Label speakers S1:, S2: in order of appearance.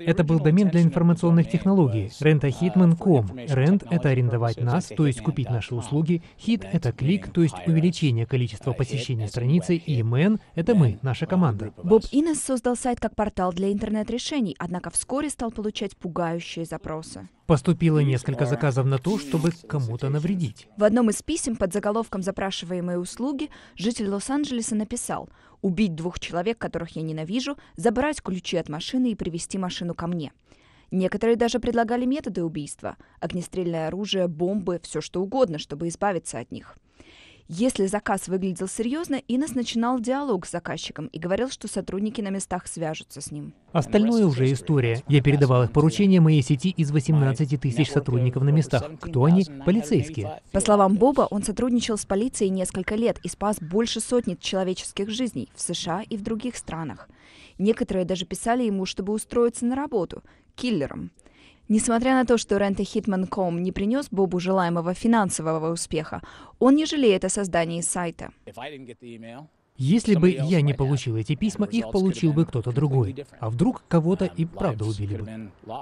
S1: Это был домен для информационных технологий. Rentahitman.com. Rent — это арендовать нас, то есть купить наши услуги. Hit — это клик, то есть увеличение количества посещений страницы. И man — это мы, наша команда.
S2: Боб Инес создал сайт как портал для интернет-решений, однако вскоре стал получать пугающие запросы.
S1: Поступило несколько заказов на то, чтобы кому-то навредить.
S2: В одном из писем под заголовком «Запрашиваемые услуги» житель Лос-Анджелеса написал — убить двух человек, которых я ненавижу, забрать ключи от машины и привести машину ко мне. Некоторые даже предлагали методы убийства – огнестрельное оружие, бомбы, все что угодно, чтобы избавиться от них – если заказ выглядел серьезно, Инес начинал диалог с заказчиком и говорил, что сотрудники на местах свяжутся с ним.
S1: Остальное уже история. Я передавал их поручения моей сети из 18 тысяч сотрудников на местах. Кто они? Полицейские.
S2: По словам Боба, он сотрудничал с полицией несколько лет и спас больше сотни человеческих жизней в США и в других странах. Некоторые даже писали ему, чтобы устроиться на работу киллером – Несмотря на то, что Rent a Hitman.com не принес Бобу желаемого финансового успеха, он не жалеет о создании сайта.
S1: Если бы я не получил эти письма, их получил бы кто-то другой. А вдруг кого-то um, и правда
S2: убили бы.